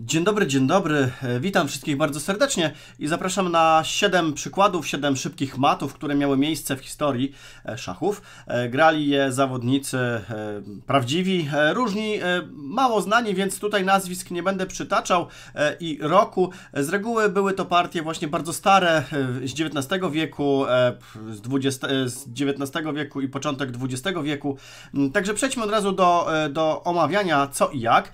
Dzień dobry, dzień dobry. E, witam wszystkich bardzo serdecznie i zapraszam na 7 przykładów, 7 szybkich matów, które miały miejsce w historii e, szachów. E, grali je zawodnicy prawdziwi, różni, mało znani, więc tutaj nazwisk nie będę przytaczał i roku. Z reguły były to partie właśnie bardzo stare z XIX wieku, z, 20, z XIX wieku i początek XX wieku. Mm, także przejdźmy od razu do, do omawiania co i jak.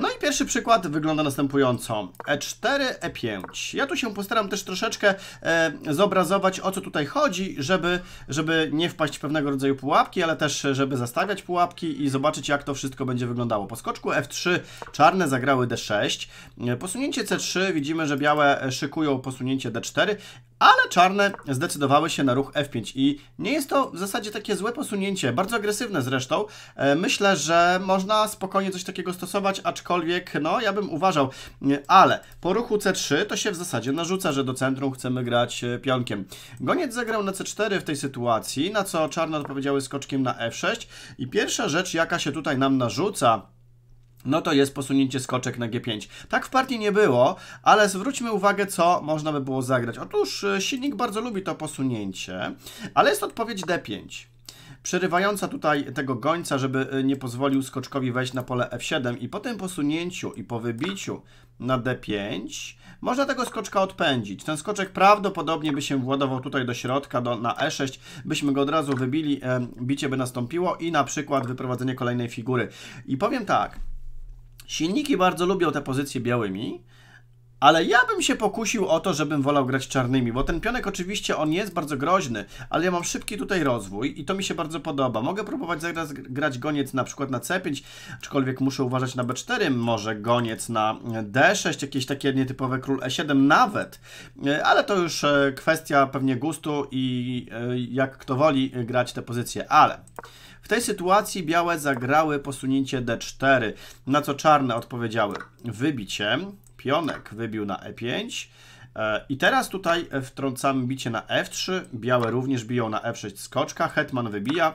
No i pierwszy przykład wygląda następująco. E4, E5. Ja tu się postaram też troszeczkę e, zobrazować, o co tutaj chodzi, żeby, żeby nie wpaść w pewnego rodzaju pułapki, ale też, żeby zastawiać pułapki i zobaczyć, jak to wszystko będzie wyglądało. Po skoczku F3 czarne zagrały D6. E, posunięcie C3, widzimy, że białe e, szykują posunięcie D4, ale czarne zdecydowały się na ruch F5 i nie jest to w zasadzie takie złe posunięcie, bardzo agresywne zresztą. E, myślę, że można spokojnie coś takiego stosować, aczkolwiek no ja bym uważał, e, ale po ruchu C3 to się w zasadzie narzuca, że do centrum chcemy grać e, pionkiem. Goniec zagrał na C4 w tej sytuacji, na co czarne odpowiedziały skoczkiem na F6 i pierwsza rzecz jaka się tutaj nam narzuca no to jest posunięcie skoczek na G5. Tak w partii nie było, ale zwróćmy uwagę, co można by było zagrać. Otóż e, silnik bardzo lubi to posunięcie, ale jest odpowiedź D5 przerywająca tutaj tego gońca, żeby e, nie pozwolił skoczkowi wejść na pole F7 i po tym posunięciu i po wybiciu na D5 można tego skoczka odpędzić. Ten skoczek prawdopodobnie by się władował tutaj do środka, do, na E6, byśmy go od razu wybili, e, bicie by nastąpiło i na przykład wyprowadzenie kolejnej figury. I powiem tak, Silniki bardzo lubią te pozycje białymi, ale ja bym się pokusił o to, żebym wolał grać czarnymi, bo ten pionek oczywiście on jest bardzo groźny, ale ja mam szybki tutaj rozwój i to mi się bardzo podoba. Mogę próbować zagrać grać goniec na przykład na C5, aczkolwiek muszę uważać na B4, może goniec na D6, jakieś takie nietypowe król E7 nawet, e, ale to już e, kwestia pewnie gustu i e, jak kto woli grać te pozycje, ale... W tej sytuacji białe zagrały posunięcie D4, na co czarne odpowiedziały wybiciem, Pionek wybił na E5. E, I teraz tutaj wtrącamy bicie na F3, białe również biją na F6 skoczka, hetman wybija,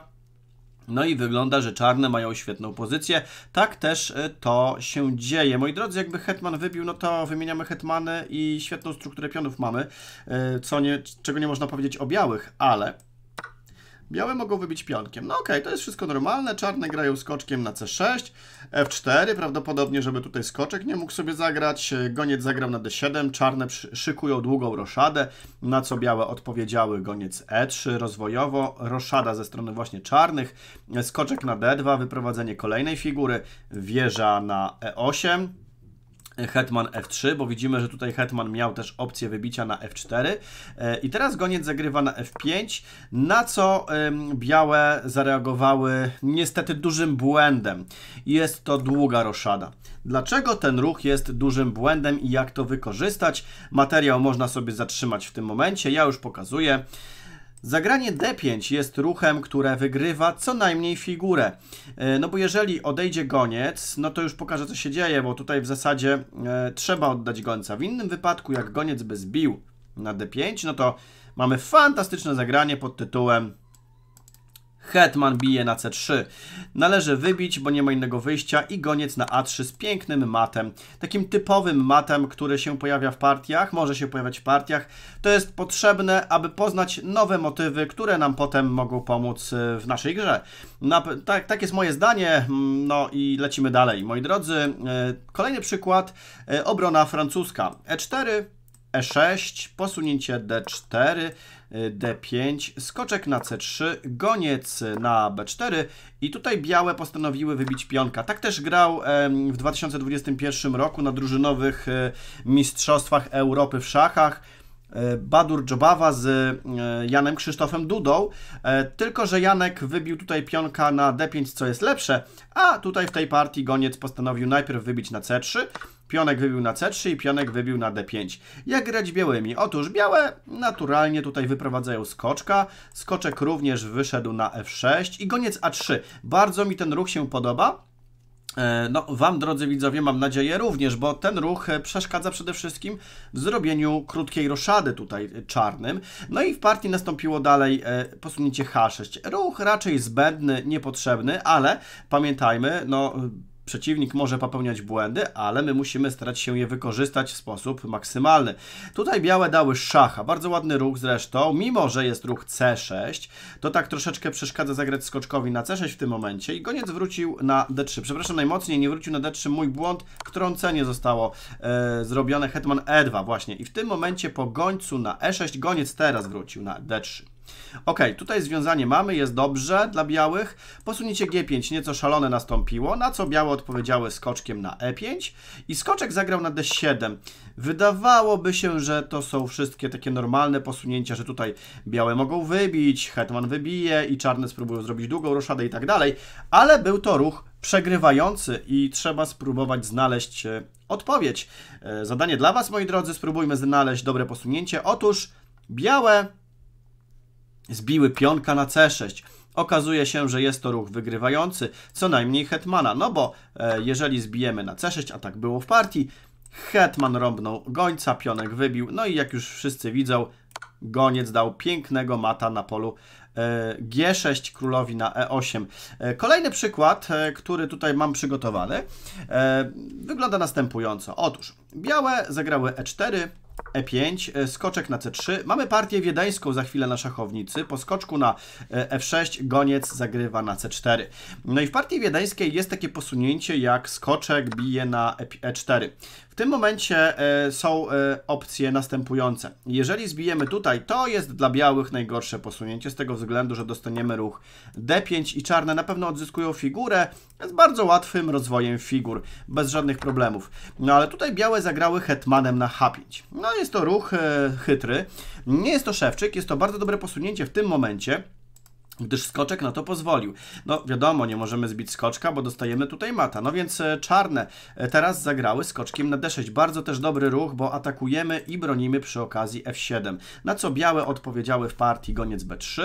no i wygląda, że czarne mają świetną pozycję. Tak też e, to się dzieje. Moi drodzy, jakby hetman wybił, no to wymieniamy hetmany i świetną strukturę pionów mamy, e, co nie, czego nie można powiedzieć o białych, ale Białe mogą wybić pionkiem. No okej, okay, to jest wszystko normalne. Czarne grają skoczkiem na C6, F4 prawdopodobnie, żeby tutaj skoczek nie mógł sobie zagrać. E, goniec zagrał na D7, czarne szykują długą roszadę, na co białe odpowiedziały goniec E3 rozwojowo, roszada ze strony właśnie czarnych, e, skoczek na D2, wyprowadzenie kolejnej figury, wieża na E8, Hetman F3, bo widzimy, że tutaj Hetman miał też opcję wybicia na F4 e, i teraz goniec zagrywa na F5, na co białe zareagowały niestety dużym błędem. Jest to długa roszada. Dlaczego ten ruch jest dużym błędem i jak to wykorzystać? Materiał można sobie zatrzymać w tym momencie, ja już pokazuję. Zagranie d5 jest ruchem, które wygrywa co najmniej figurę. E, no bo jeżeli odejdzie goniec, no to już pokażę co się dzieje, bo tutaj w zasadzie e, trzeba oddać gońca. W innym wypadku, jak goniec by zbił na d5, no to mamy fantastyczne zagranie pod tytułem Hetman bije na C3. Należy wybić, bo nie ma innego wyjścia i goniec na A3 z pięknym matem. Takim typowym matem, który się pojawia w partiach, może się pojawiać w partiach. To jest potrzebne, aby poznać nowe motywy, które nam potem mogą pomóc e, w naszej grze. Na, tak, tak jest moje zdanie, mm, no i lecimy dalej. Moi drodzy, e, kolejny przykład, e, obrona francuska. E4, E6, posunięcie D4, D5, skoczek na C3, goniec na B4 i tutaj białe postanowiły wybić pionka. Tak też grał w 2021 roku na drużynowych e, mistrzostwach Europy w szachach. E, Badur Dżobawa z e, Janem Krzysztofem Dudą, tylko że Janek wybił tutaj pionka na D5, co jest lepsze, a tutaj w tej partii goniec postanowił najpierw wybić na C3, Pionek wybił na C3 i pionek wybił na D5. Jak grać białymi? Otóż białe naturalnie tutaj wyprowadzają skoczka. Skoczek również wyszedł na F6 i goniec A3. Bardzo mi ten ruch się podoba. E, no, Wam, drodzy widzowie, mam nadzieję również, bo ten ruch e, przeszkadza przede wszystkim w zrobieniu krótkiej roszady tutaj e, czarnym. No i w partii nastąpiło dalej posunięcie H6. Ruch raczej zbędny, niepotrzebny, ale pamiętajmy, no Przeciwnik może popełniać błędy, ale my musimy starać się je wykorzystać w sposób maksymalny. Tutaj białe dały szacha, bardzo ładny ruch zresztą, mimo że jest ruch C6, to tak troszeczkę przeszkadza zagrać skoczkowi na C6 w tym momencie i goniec wrócił na D3. Przepraszam najmocniej, nie wrócił na D3, mój błąd, wtrącenie zostało e, zrobione, hetman E2 właśnie. I w tym momencie po gońcu na E6 goniec teraz wrócił na D3. Ok, tutaj związanie mamy, jest dobrze dla białych. Posunięcie G5 nieco szalone nastąpiło, na co białe odpowiedziały skoczkiem na E5 i skoczek zagrał na D7. Wydawałoby się, że to są wszystkie takie normalne posunięcia, że tutaj białe mogą wybić, hetman wybije i czarne spróbują zrobić długą roszadę i tak dalej, ale był to ruch przegrywający i trzeba spróbować znaleźć e, odpowiedź. E, zadanie dla Was, moi drodzy, spróbujmy znaleźć dobre posunięcie. Otóż białe Zbiły pionka na C6. Okazuje się, że jest to ruch wygrywający, co najmniej hetmana, no bo e, jeżeli zbijemy na C6, a tak było w partii, hetman rąbnął gońca, pionek wybił, no i jak już wszyscy widzą, goniec dał pięknego mata na polu e, G6 królowi na E8. E, kolejny przykład, e, który tutaj mam przygotowany, wygląda następująco. Otóż białe zagrały E4, E5, e, skoczek na C3. Mamy partię wiedeńską za chwilę na szachownicy. Po skoczku na e, F6 goniec zagrywa na C4. No i w partii wiedeńskiej jest takie posunięcie jak skoczek bije na E4. E w tym momencie są opcje następujące. Jeżeli zbijemy tutaj, to jest dla białych najgorsze posunięcie z tego względu, że dostaniemy ruch D5 i czarne na pewno odzyskują figurę z bardzo łatwym rozwojem figur, bez żadnych problemów. No ale tutaj białe zagrały hetmanem na H5. No jest to ruch e, chytry. Nie jest to szewczyk, jest to bardzo dobre posunięcie w tym momencie gdyż skoczek na to pozwolił. No wiadomo, nie możemy zbić skoczka, bo dostajemy tutaj mata. No więc e, czarne e, teraz zagrały skoczkiem na d6. Bardzo też dobry ruch, bo atakujemy i bronimy przy okazji f7. Na co białe odpowiedziały w partii goniec b3.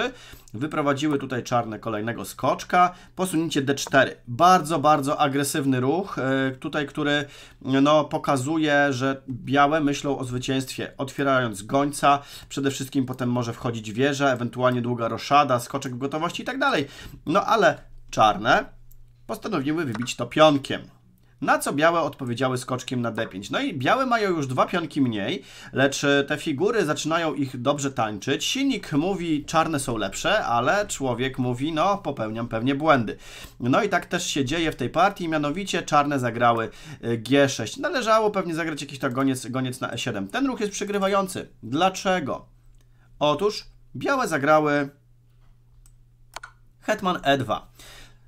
Wyprowadziły tutaj czarne kolejnego skoczka. Posunięcie d4. Bardzo, bardzo agresywny ruch, e, tutaj, który no, pokazuje, że białe myślą o zwycięstwie. Otwierając gońca, przede wszystkim potem może wchodzić wieża, ewentualnie długa roszada, skoczek w gotowości i tak dalej. No ale czarne postanowiły wybić to pionkiem. Na co białe odpowiedziały skoczkiem na d5. No i białe mają już dwa pionki mniej, lecz e, te figury zaczynają ich dobrze tańczyć. Silnik mówi, czarne są lepsze, ale człowiek mówi, no popełniam pewnie błędy. No i tak też się dzieje w tej partii, mianowicie czarne zagrały e, g6. Należało pewnie zagrać jakiś to goniec, goniec na e7. Ten ruch jest przygrywający. Dlaczego? Otóż białe zagrały hetman e2.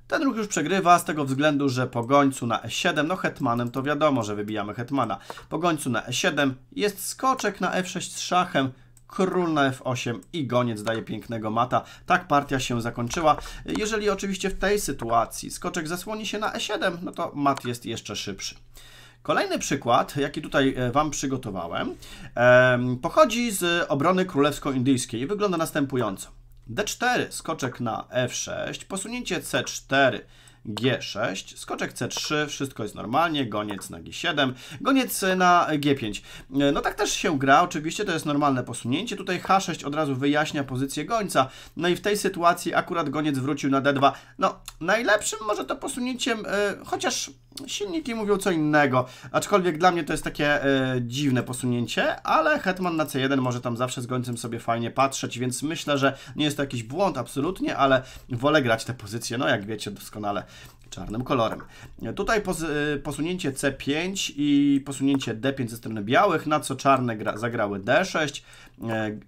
Ten ruch już przegrywa z tego względu, że po gońcu na e7, no hetmanem to wiadomo, że wybijamy hetmana. Po gońcu na e7 jest skoczek na f6 e z szachem, król na f8 i goniec daje pięknego mata. Tak partia się zakończyła. Jeżeli oczywiście w tej sytuacji skoczek zasłoni się na e7, no to mat jest jeszcze szybszy. Kolejny przykład, jaki tutaj e, Wam przygotowałem, pochodzi z obrony królewsko-indyjskiej i wygląda następująco. D4, skoczek na F6, posunięcie C4, G6, skoczek C3, wszystko jest normalnie, goniec na G7, goniec na G5. E, no tak też się gra, oczywiście to jest normalne posunięcie, tutaj H6 od razu wyjaśnia pozycję gońca, no i w tej sytuacji akurat goniec wrócił na D2. No, najlepszym może to posunięciem, yy, chociaż Silniki mówią co innego, aczkolwiek dla mnie to jest takie e, dziwne posunięcie, ale Hetman na C1 może tam zawsze z gońcem sobie fajnie patrzeć, więc myślę, że nie jest to jakiś błąd absolutnie, ale wolę grać te pozycje, no jak wiecie doskonale, czarnym kolorem. Tutaj e, posunięcie C5 i posunięcie D5 ze strony białych, na co czarne zagrały D6,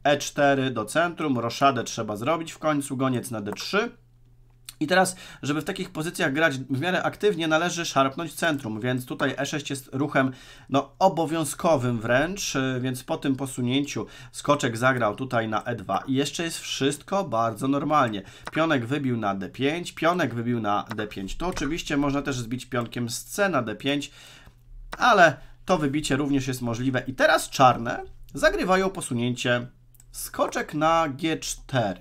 E4 e do centrum, roszadę trzeba zrobić w końcu, goniec na D3, i teraz, żeby w takich pozycjach grać w miarę aktywnie, należy szarpnąć centrum, więc tutaj E6 jest ruchem no, obowiązkowym wręcz, e, więc po tym posunięciu skoczek zagrał tutaj na E2 i jeszcze jest wszystko bardzo normalnie. Pionek wybił na D5, pionek wybił na D5. To oczywiście można też zbić pionkiem z C na D5, ale to wybicie również jest możliwe. I teraz czarne zagrywają posunięcie skoczek na G4.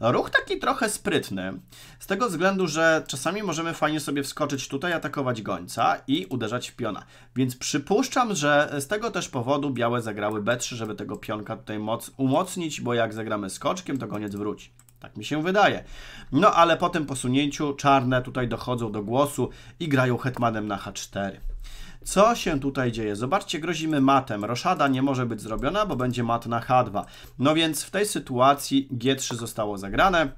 Ruch taki trochę sprytny, z tego względu, że czasami możemy fajnie sobie wskoczyć tutaj, atakować gońca i uderzać w piona. Więc przypuszczam, że z tego też powodu białe zagrały B3, żeby tego pionka tutaj moc umocnić, bo jak zagramy skoczkiem, to koniec wróci. Tak mi się wydaje. No ale po tym posunięciu czarne tutaj dochodzą do głosu i grają hetmanem na H4. Co się tutaj dzieje? Zobaczcie, grozimy matem. Roszada nie może być zrobiona, bo będzie mat na H2. No więc w tej sytuacji G3 zostało zagrane.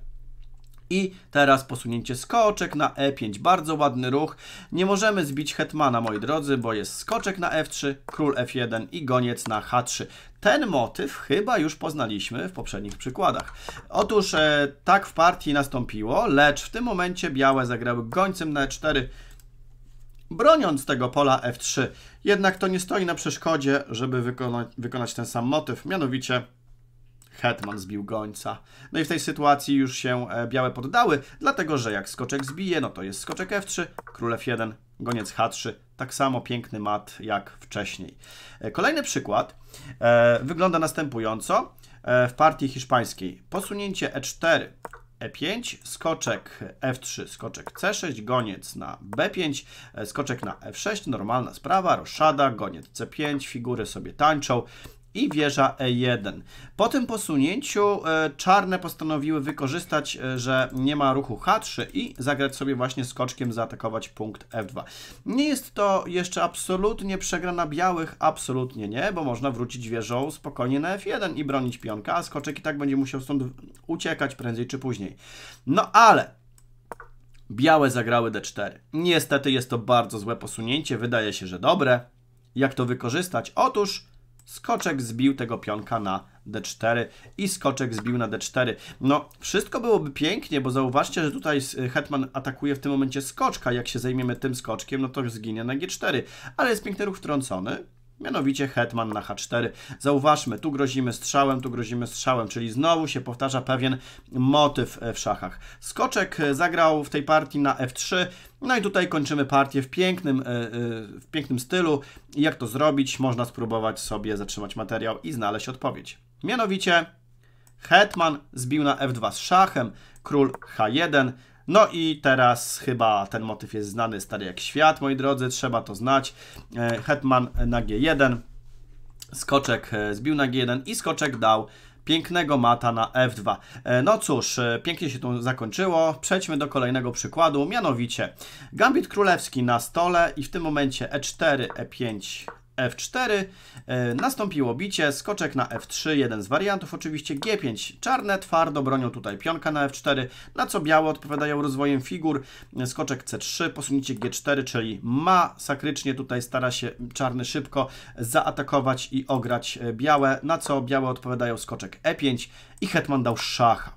I teraz posunięcie skoczek na e5, bardzo ładny ruch. Nie możemy zbić hetmana, moi drodzy, bo jest skoczek na f3, król f1 i goniec na h3. Ten motyw chyba już poznaliśmy w poprzednich przykładach. Otóż e, tak w partii nastąpiło, lecz w tym momencie białe zagrały gońcem na e4, broniąc tego pola f3. Jednak to nie stoi na przeszkodzie, żeby wykonać ten sam motyw, mianowicie Hetman zbił gońca. No i w tej sytuacji już się e, białe poddały, dlatego że jak skoczek zbije, no to jest skoczek f3, król f1, goniec h3. Tak samo piękny mat jak wcześniej. E, kolejny przykład e, wygląda następująco. w partii hiszpańskiej posunięcie e4, E5, skoczek F3, skoczek C6, goniec na B5, skoczek na F6, normalna sprawa, roszada, goniec C5, figury sobie tańczą, i wieża E1. Po tym posunięciu e, czarne postanowiły wykorzystać, e, że nie ma ruchu H3 i zagrać sobie właśnie skoczkiem, zaatakować punkt F2. Nie jest to jeszcze absolutnie przegrana białych, absolutnie nie, bo można wrócić wieżą spokojnie na F1 i bronić pionka, a skoczek i tak będzie musiał stąd uciekać prędzej czy później. No ale Białe zagrały D4. Niestety jest to bardzo złe posunięcie, wydaje się, że dobre. Jak to wykorzystać? Otóż Skoczek zbił tego pionka na D4 i skoczek zbił na D4. No, wszystko byłoby pięknie, bo zauważcie, że tutaj hetman atakuje w tym momencie skoczka. Jak się zajmiemy tym skoczkiem, no to zginie na G4. Ale jest piękny ruch wtrącony mianowicie hetman na h4. Zauważmy, tu grozimy strzałem, tu grozimy strzałem, czyli znowu się powtarza pewien motyw e, w szachach. Skoczek e, zagrał w tej partii na f3, no i tutaj kończymy partię w pięknym, e, w pięknym stylu. Jak to zrobić? Można spróbować sobie zatrzymać materiał i znaleźć odpowiedź. Mianowicie hetman zbił na f2 z szachem, król h1, no i teraz chyba ten motyw jest znany stary jak świat, moi drodzy, trzeba to znać. E, Hetman na G1, skoczek e, zbił na G1 i skoczek dał pięknego mata na F2. E, no cóż, pięknie się to zakończyło. Przejdźmy do kolejnego przykładu, mianowicie gambit królewski na stole i w tym momencie E4, E5, F4, e, nastąpiło bicie, skoczek na F3, jeden z wariantów oczywiście, G5 czarne, twardo bronią tutaj pionka na F4, na co białe odpowiadają rozwojem figur, e, skoczek C3, posunięcie G4, czyli masakrycznie tutaj stara się czarny szybko zaatakować i ograć e, białe, na co białe odpowiadają skoczek E5 i hetman dał szacha.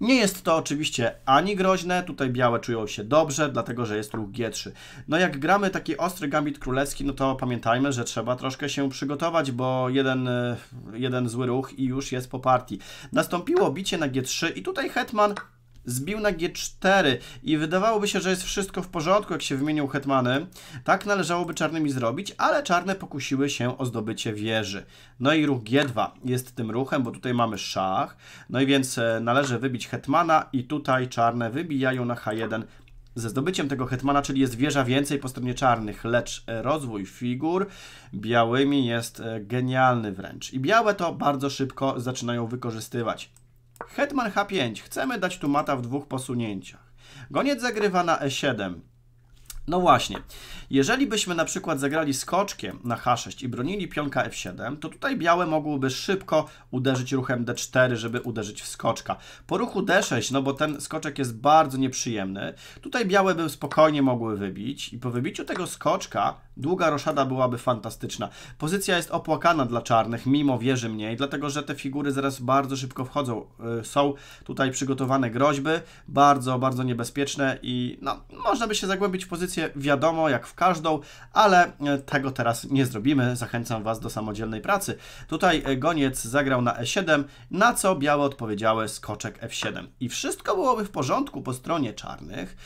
Nie jest to oczywiście ani groźne, tutaj białe czują się dobrze, dlatego że jest ruch G3. No jak gramy taki ostry gambit królewski, no to pamiętajmy, że trzeba troszkę się przygotować, bo jeden, jeden zły ruch i już jest po partii. Nastąpiło bicie na G3 i tutaj hetman zbił na G4 i wydawałoby się, że jest wszystko w porządku, jak się wymienił hetmany. Tak należałoby czarnymi zrobić, ale czarne pokusiły się o zdobycie wieży. No i ruch G2 jest tym ruchem, bo tutaj mamy szach. No i więc e, należy wybić hetmana i tutaj czarne wybijają na H1 ze zdobyciem tego hetmana, czyli jest wieża więcej po stronie czarnych, lecz e, rozwój figur białymi jest e, genialny wręcz. I białe to bardzo szybko zaczynają wykorzystywać. Hetman H5. Chcemy dać tu mata w dwóch posunięciach. Goniec zagrywa na E7. No właśnie, jeżeli byśmy na przykład zagrali skoczkiem na H6 i bronili pionka F7, to tutaj białe mogłyby szybko uderzyć ruchem D4, żeby uderzyć w skoczka. Po ruchu D6, no bo ten skoczek jest bardzo nieprzyjemny, tutaj białe by spokojnie mogły wybić i po wybiciu tego skoczka Długa roszada byłaby fantastyczna. Pozycja jest opłakana dla czarnych, mimo wierzy mniej, dlatego że te figury zaraz bardzo szybko wchodzą. Y, są tutaj przygotowane groźby, bardzo, bardzo niebezpieczne i no, można by się zagłębić w pozycję, wiadomo, jak w każdą, ale y, tego teraz nie zrobimy. Zachęcam Was do samodzielnej pracy. Tutaj y, goniec zagrał na E7, na co białe odpowiedziały skoczek F7. I wszystko byłoby w porządku po stronie czarnych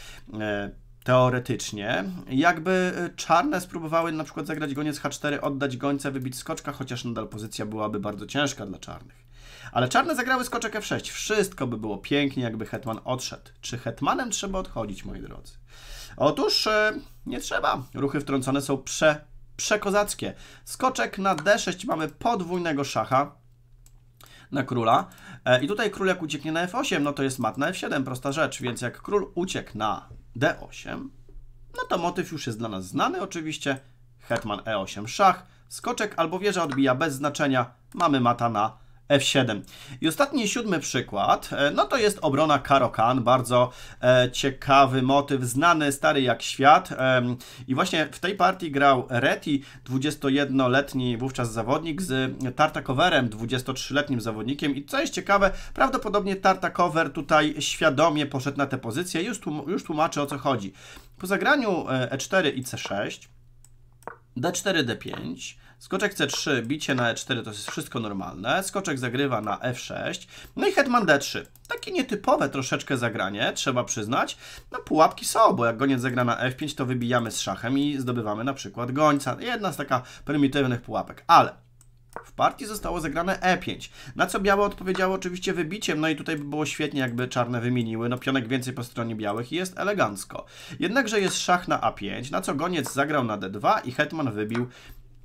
teoretycznie. Jakby y, czarne spróbowały na przykład zagrać goniec H4, oddać gońca, wybić skoczka, chociaż nadal pozycja byłaby bardzo ciężka dla czarnych. Ale czarne zagrały skoczek F6. Wszystko by było pięknie, jakby hetman odszedł. Czy hetmanem trzeba odchodzić, moi drodzy? Otóż y, nie trzeba. Ruchy wtrącone są prze, przekozackie. Skoczek na D6 mamy podwójnego szacha na króla. E, I tutaj król jak ucieknie na F8, no to jest mat na F7, prosta rzecz. Więc jak król uciekł na D8, no to motyw już jest dla nas znany oczywiście. Hetman E8 szach, skoczek albo wieża odbija bez znaczenia, mamy mata na F7. I ostatni, siódmy przykład, e, no to jest obrona Karokan, bardzo e, ciekawy motyw, znany, stary jak świat. I właśnie w tej partii grał Reti, 21-letni wówczas zawodnik z Tartakowerem, 23-letnim zawodnikiem. I co jest ciekawe, prawdopodobnie Tartakower tutaj świadomie poszedł na tę pozycję. Już, tłum już tłumaczę o co chodzi. Po zagraniu E4 e i C6, D4, D5, Skoczek C3, bicie na E4 to jest wszystko normalne. Skoczek zagrywa na F6. No i hetman D3. Takie nietypowe troszeczkę zagranie, trzeba przyznać. No pułapki są, bo jak goniec zagra na F5, to wybijamy z szachem i zdobywamy na przykład gońca. Jedna z taka prymitywnych pułapek, ale... W partii zostało zagrane E5, na co białe odpowiedziało oczywiście wybiciem, no i tutaj by było świetnie, jakby czarne wymieniły, no pionek więcej po stronie białych i jest elegancko. Jednakże jest szach na A5, na co goniec zagrał na D2 i hetman wybił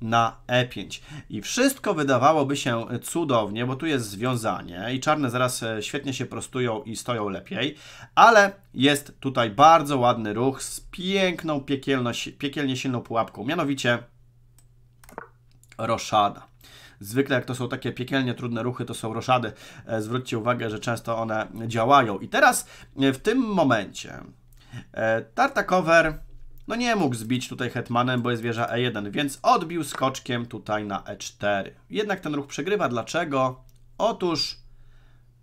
na e5. I wszystko wydawałoby się cudownie, bo tu jest związanie i czarne zaraz e, świetnie się prostują i stoją lepiej, ale jest tutaj bardzo ładny ruch z piękną, piekielnie silną pułapką, mianowicie roszada. Zwykle jak to są takie piekielnie trudne ruchy, to są roszady. E, zwróćcie uwagę, że często one działają. I teraz e, w tym momencie Tartakower no nie mógł zbić tutaj hetmanem, bo jest wieża E1, więc odbił skoczkiem tutaj na E4. Jednak ten ruch przegrywa. Dlaczego? Otóż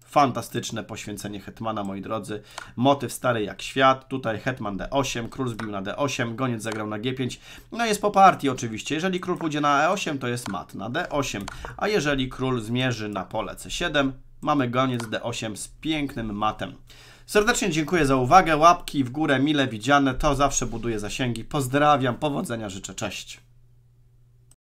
fantastyczne poświęcenie hetmana, moi drodzy. Motyw stary jak świat. Tutaj hetman D8, król zbił na D8, goniec zagrał na G5. No jest po partii oczywiście. Jeżeli król pójdzie na E8, to jest mat na D8. A jeżeli król zmierzy na pole C7, mamy goniec D8 z pięknym matem. Serdecznie dziękuję za uwagę, łapki w górę, mile widziane, to zawsze buduje zasięgi. Pozdrawiam, powodzenia życzę, cześć.